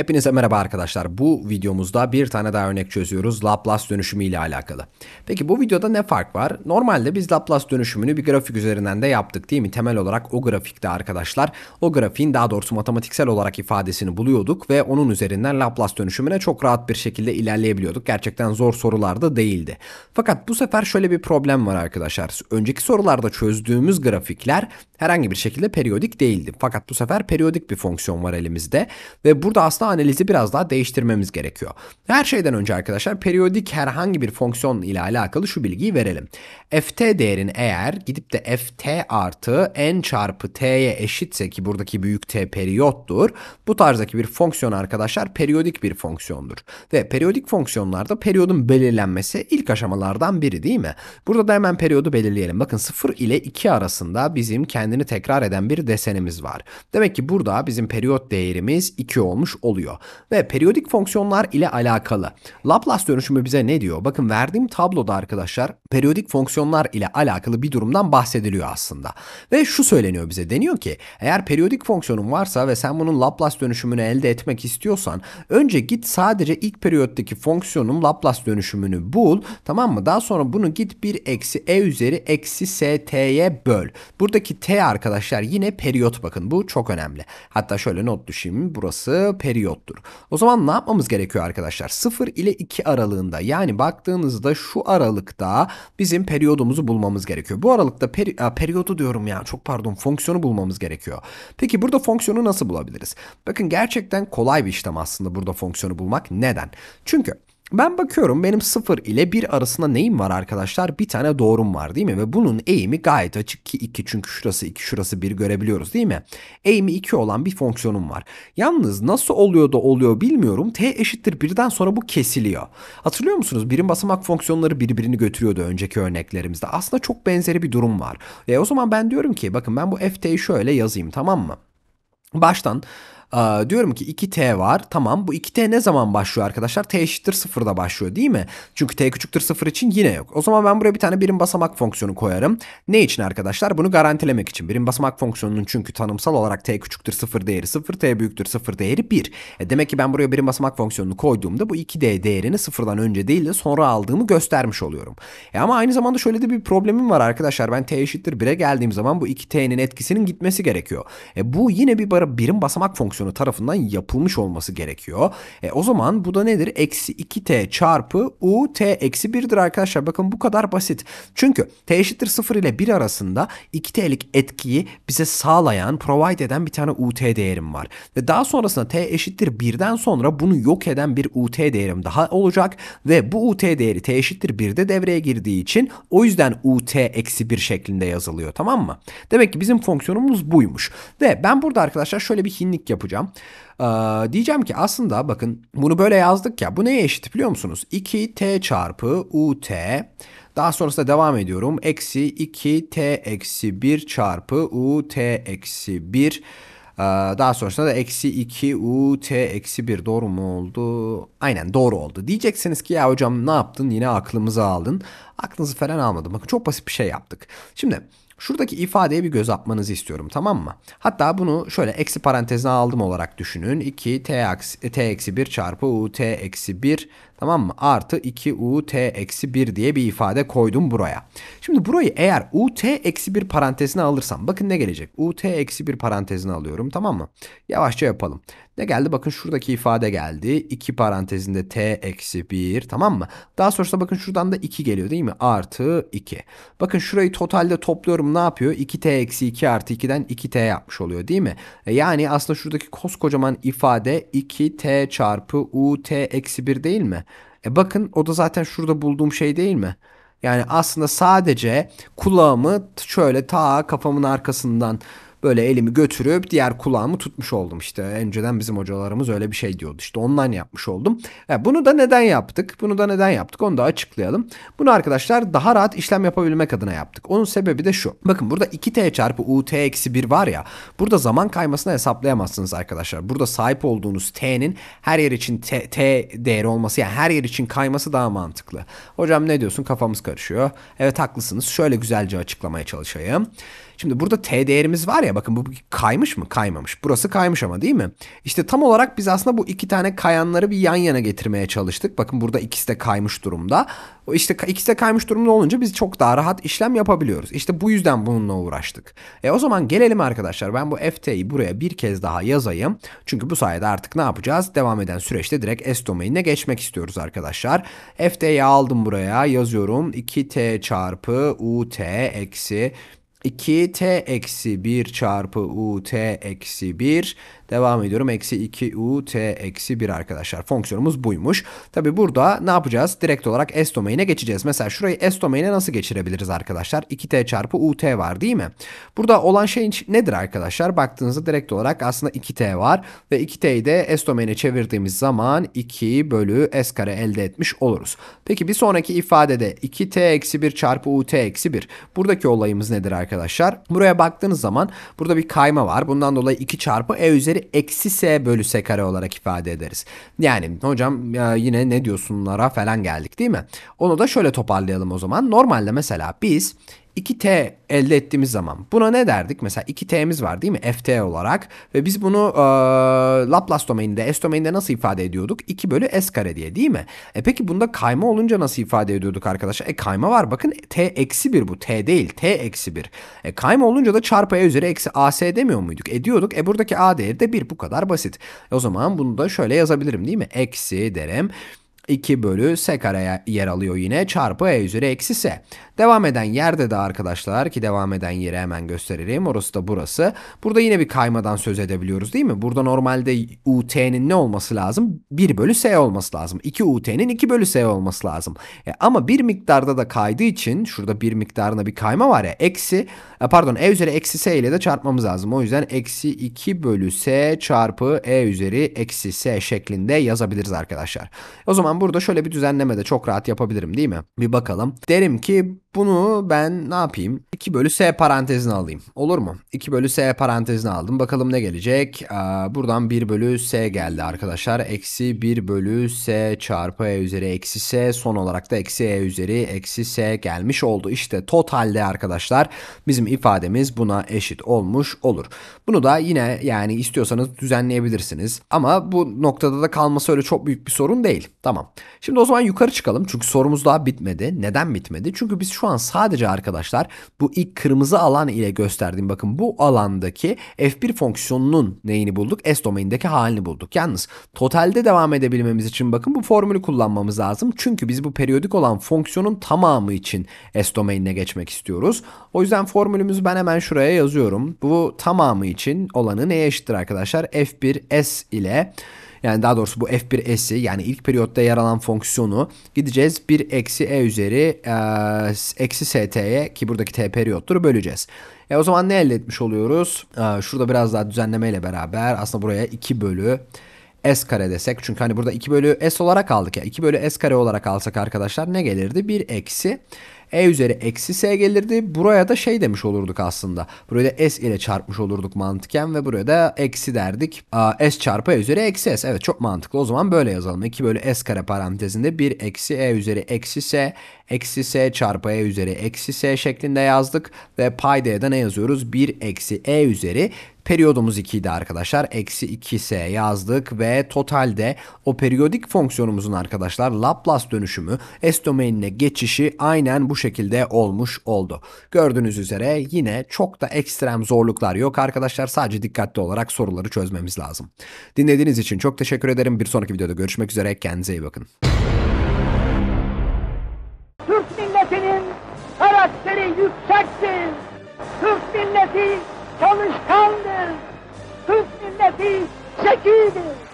Hepinize merhaba arkadaşlar. Bu videomuzda bir tane daha örnek çözüyoruz Laplace dönüşümü ile alakalı. Peki bu videoda ne fark var? Normalde biz Laplace dönüşümünü bir grafik üzerinden de yaptık değil mi? Temel olarak o grafikte arkadaşlar o grafiğin daha doğrusu matematiksel olarak ifadesini buluyorduk ve onun üzerinden Laplace dönüşümüne çok rahat bir şekilde ilerleyebiliyorduk. Gerçekten zor sorularda değildi. Fakat bu sefer şöyle bir problem var arkadaşlar. Önceki sorularda çözdüğümüz grafikler herhangi bir şekilde periyodik değildi. Fakat bu sefer periyodik bir fonksiyon var elimizde ve burada aslında analizi biraz daha değiştirmemiz gerekiyor. Her şeyden önce arkadaşlar periyodik herhangi bir fonksiyon ile alakalı şu bilgiyi verelim. ft değerin eğer gidip de ft artı n çarpı t'ye eşitse ki buradaki büyük t periyottur. Bu tarzdaki bir fonksiyon arkadaşlar periyodik bir fonksiyondur. Ve periyodik fonksiyonlarda periyodun belirlenmesi ilk aşamalardan biri değil mi? Burada da hemen periyodu belirleyelim. Bakın 0 ile 2 arasında bizim kendini tekrar eden bir desenimiz var. Demek ki burada bizim periyot değerimiz 2 olmuş oluyor oluyor ve periyodik fonksiyonlar ile alakalı. Laplace dönüşümü bize ne diyor? Bakın verdiğim tabloda arkadaşlar periyodik fonksiyonlar ile alakalı bir durumdan bahsediliyor aslında. Ve şu söyleniyor bize deniyor ki eğer periyodik fonksiyonun varsa ve sen bunun Laplace dönüşümünü elde etmek istiyorsan önce git sadece ilk periyottaki fonksiyonun Laplace dönüşümünü bul tamam mı? Daha sonra bunu git 1 eksi e üzeri eksi st'ye böl. Buradaki t arkadaşlar yine periyot bakın bu çok önemli. Hatta şöyle not düşeyim burası periyot yottur. O zaman ne yapmamız gerekiyor arkadaşlar? 0 ile 2 aralığında yani baktığınızda şu aralıkta bizim periyodumuzu bulmamız gerekiyor. Bu aralıkta peri a, periyodu diyorum ya çok pardon fonksiyonu bulmamız gerekiyor. Peki burada fonksiyonu nasıl bulabiliriz? Bakın gerçekten kolay bir işlem aslında burada fonksiyonu bulmak. Neden? Çünkü ben bakıyorum benim 0 ile 1 arasında neyim var arkadaşlar? Bir tane doğrum var değil mi? Ve bunun eğimi gayet açık ki 2 çünkü şurası 2 şurası 1 görebiliyoruz değil mi? Eğimi 2 olan bir fonksiyonum var. Yalnız nasıl oluyor da oluyor bilmiyorum. T eşittir 1'den sonra bu kesiliyor. Hatırlıyor musunuz? Birim basamak fonksiyonları birbirini götürüyordu önceki örneklerimizde. Aslında çok benzeri bir durum var. E o zaman ben diyorum ki bakın ben bu ft'yi şöyle yazayım tamam mı? Baştan ee, diyorum ki 2t var. Tamam bu 2t ne zaman başlıyor arkadaşlar? t eşittir sıfırda başlıyor değil mi? Çünkü t küçüktür sıfır için yine yok. O zaman ben buraya bir tane birim basamak fonksiyonu koyarım. Ne için arkadaşlar? Bunu garantilemek için. Birim basamak fonksiyonunun çünkü tanımsal olarak t küçüktür sıfır değeri sıfır t büyüktür sıfır değeri bir. E demek ki ben buraya birim basamak fonksiyonunu koyduğumda bu 2d değerini sıfırdan önce değil de sonra aldığımı göstermiş oluyorum. E ama aynı zamanda şöyle de bir problemim var arkadaşlar. Ben t eşittir 1'e geldiğim zaman bu 2t'nin etkisinin gitmesi gerekiyor. E bu yine bir birim basamak fonksiyonu fonksiyonu tarafından yapılmış olması gerekiyor. E, o zaman bu da nedir? Eksi 2t çarpı u t eksi 1'dir arkadaşlar. Bakın bu kadar basit. Çünkü t eşittir 0 ile 1 arasında 2t'lik etkiyi bize sağlayan, provide eden bir tane ut değerim var. Ve daha sonrasında t eşittir 1'den sonra bunu yok eden bir ut değerim daha olacak. Ve bu ut değeri t eşittir 1'de devreye girdiği için o yüzden ut eksi 1 şeklinde yazılıyor tamam mı? Demek ki bizim fonksiyonumuz buymuş. Ve ben burada arkadaşlar şöyle bir hinlik yapacağım yapacağım. Ee, diyeceğim ki aslında bakın bunu böyle yazdık ya. Bu neye eşit biliyor musunuz? 2t çarpı ut daha sonrasında devam ediyorum. Eksi 2t eksi 1 çarpı ut eksi 1 ee, daha sonrasında da eksi 2 ut eksi 1 doğru mu oldu? Aynen doğru oldu. Diyeceksiniz ki ya hocam ne yaptın yine aklımızı aldın. Aklınızı falan almadım. Bakın çok basit bir şey yaptık. Şimdi Şuradaki ifadeye bir göz atmanızı istiyorum tamam mı? Hatta bunu şöyle eksi parantezine aldım olarak düşünün. 2 t, t eksi 1 çarpı u t eksi 1 Tamam mı? Artı 2 ut eksi 1 diye bir ifade koydum buraya. Şimdi burayı eğer ut eksi 1 parantezine alırsam bakın ne gelecek? ut eksi 1 parantezine alıyorum tamam mı? Yavaşça yapalım. Ne geldi? Bakın şuradaki ifade geldi. 2 parantezinde t eksi 1 tamam mı? Daha sonrasında bakın şuradan da 2 geliyor değil mi? Artı 2. Bakın şurayı totalde topluyorum ne yapıyor? 2t eksi 2 artı 2'den 2t yapmış oluyor değil mi? E yani aslında şuradaki koskocaman ifade 2t çarpı ut eksi 1 değil mi? E bakın o da zaten şurada bulduğum şey değil mi? Yani aslında sadece kulağımı şöyle ta kafamın arkasından böyle elimi götürüp diğer kulağımı tutmuş oldum İşte Önceden bizim hocalarımız öyle bir şey diyordu. İşte ondan yapmış oldum. E bunu da neden yaptık? Bunu da neden yaptık? Onu da açıklayalım. Bunu arkadaşlar daha rahat işlem yapabilmek adına yaptık. Onun sebebi de şu. Bakın burada 2t çarpı ut eksi 1 var ya. Burada zaman kaymasını hesaplayamazsınız arkadaşlar. Burada sahip olduğunuz t'nin her yer için t, t değeri olması yani her yer için kayması daha mantıklı. Hocam ne diyorsun? Kafamız karışıyor. Evet haklısınız. Şöyle güzelce açıklamaya çalışayım. Şimdi burada t değerimiz var ya ya bakın bu kaymış mı? Kaymamış. Burası kaymış ama değil mi? İşte tam olarak biz aslında bu iki tane kayanları bir yan yana getirmeye çalıştık. Bakın burada ikisi de kaymış durumda. İşte ikisi de kaymış durumda olunca biz çok daha rahat işlem yapabiliyoruz. İşte bu yüzden bununla uğraştık. E o zaman gelelim arkadaşlar. Ben bu ft'yi buraya bir kez daha yazayım. Çünkü bu sayede artık ne yapacağız? Devam eden süreçte direkt s domainine geçmek istiyoruz arkadaşlar. ft'yi aldım buraya yazıyorum. 2t çarpı ut eksi 2t eksi 1 çarpı u t eksi 1 devam ediyorum eksi 2 u t eksi 1 arkadaşlar fonksiyonumuz buymuş. Tabi burada ne yapacağız direkt olarak s domain'e geçeceğiz. Mesela şurayı s domain'e nasıl geçirebiliriz arkadaşlar 2t çarpı u t var değil mi? Burada olan şey nedir arkadaşlar baktığınızda direkt olarak aslında 2t var ve 2t'yi de s domain'e çevirdiğimiz zaman 2 bölü s kare elde etmiş oluruz. Peki bir sonraki ifadede 2t eksi 1 çarpı u t eksi 1 buradaki olayımız nedir arkadaşlar? arkadaşlar. Buraya baktığınız zaman burada bir kayma var. Bundan dolayı 2 çarpı e üzeri eksi s bölü s kare olarak ifade ederiz. Yani hocam ya yine ne diyorsunlara falan geldik değil mi? Onu da şöyle toparlayalım o zaman. Normalde mesela biz 2T elde ettiğimiz zaman buna ne derdik? Mesela 2T'miz var değil mi? FT olarak ve biz bunu e, Laplace domaininde, S domaininde nasıl ifade ediyorduk? 2 bölü S kare diye değil mi? E peki bunda kayma olunca nasıl ifade ediyorduk arkadaşlar? E kayma var bakın T eksi 1 bu. T değil T eksi 1. E kayma olunca da çarpı E üzeri eksi AS demiyor muyduk? E diyorduk. E buradaki A değeri de 1 bu kadar basit. E, o zaman bunu da şöyle yazabilirim değil mi? Eksi derim. 2 bölü s kare yer alıyor yine çarpı e üzeri eksi s. Devam eden yerde de arkadaşlar ki devam eden yeri hemen gösterelim. Orası da burası. Burada yine bir kaymadan söz edebiliyoruz değil mi? Burada normalde ut'nin ne olması lazım? 1 bölü s olması lazım. 2 ut'nin 2 bölü s olması lazım. E ama bir miktarda da kaydığı için şurada bir miktarına bir kayma var ya eksi pardon e üzeri eksi s ile de çarpmamız lazım. O yüzden eksi 2 bölü s çarpı e üzeri eksi s şeklinde yazabiliriz arkadaşlar. O zaman burada şöyle bir düzenleme de çok rahat yapabilirim değil mi? Bir bakalım. Derim ki bunu ben ne yapayım? 2 bölü s parantezine alayım. Olur mu? 2 bölü s parantezine aldım. Bakalım ne gelecek? buradan 1 bölü s geldi arkadaşlar. Eksi 1 bölü s çarpı e üzeri eksi s. Son olarak da eksi e üzeri eksi s gelmiş oldu. İşte totalde arkadaşlar bizim ifademiz buna eşit olmuş olur. Bunu da yine yani istiyorsanız düzenleyebilirsiniz. Ama bu noktada da kalması öyle çok büyük bir sorun değil. Tamam. Şimdi o zaman yukarı çıkalım. Çünkü sorumuz daha bitmedi. Neden bitmedi? Çünkü biz şu an sadece arkadaşlar bu ilk kırmızı alan ile gösterdiğim bakın bu alandaki f1 fonksiyonunun neyini bulduk? S domaindeki halini bulduk. Yalnız totalde devam edebilmemiz için bakın bu formülü kullanmamız lazım. Çünkü biz bu periyodik olan fonksiyonun tamamı için S domainine geçmek istiyoruz. O yüzden formül formülümüzü ben hemen şuraya yazıyorum. Bu tamamı için olanı neye eşittir arkadaşlar? F1S ile yani daha doğrusu bu f1s'i yani ilk periyotta yer alan fonksiyonu gideceğiz 1 eksi e üzeri eksi st'ye ki buradaki t periyottur böleceğiz. E o zaman ne elde etmiş oluyoruz? E, şurada biraz daha düzenlemeyle beraber aslında buraya 2 bölü S kare desek. Çünkü hani burada 2 bölü S olarak aldık ya. 2 bölü S kare olarak alsak arkadaşlar ne gelirdi? 1 eksi e üzeri eksi s gelirdi. Buraya da şey demiş olurduk aslında. Buraya da s ile çarpmış olurduk mantıken ve buraya da eksi derdik. A, s çarpı e üzeri eksi s. Evet çok mantıklı. O zaman böyle yazalım. 2 bölü s kare parantezinde 1 eksi e üzeri eksi s eksi s çarpı e üzeri eksi s şeklinde yazdık. Ve paydaya da ne yazıyoruz? 1 eksi e üzeri Periyodumuz 2 arkadaşlar. Eksi 2s yazdık ve totalde o periyodik fonksiyonumuzun arkadaşlar Laplace dönüşümü S domainine geçişi aynen bu şekilde olmuş oldu. Gördüğünüz üzere yine çok da ekstrem zorluklar yok arkadaşlar. Sadece dikkatli olarak soruları çözmemiz lazım. Dinlediğiniz için çok teşekkür ederim. Bir sonraki videoda görüşmek üzere. Kendinize iyi bakın. Türk milletinin karakteri yüksektir. Türk milleti çalışkandır. Türk milleti zekidir.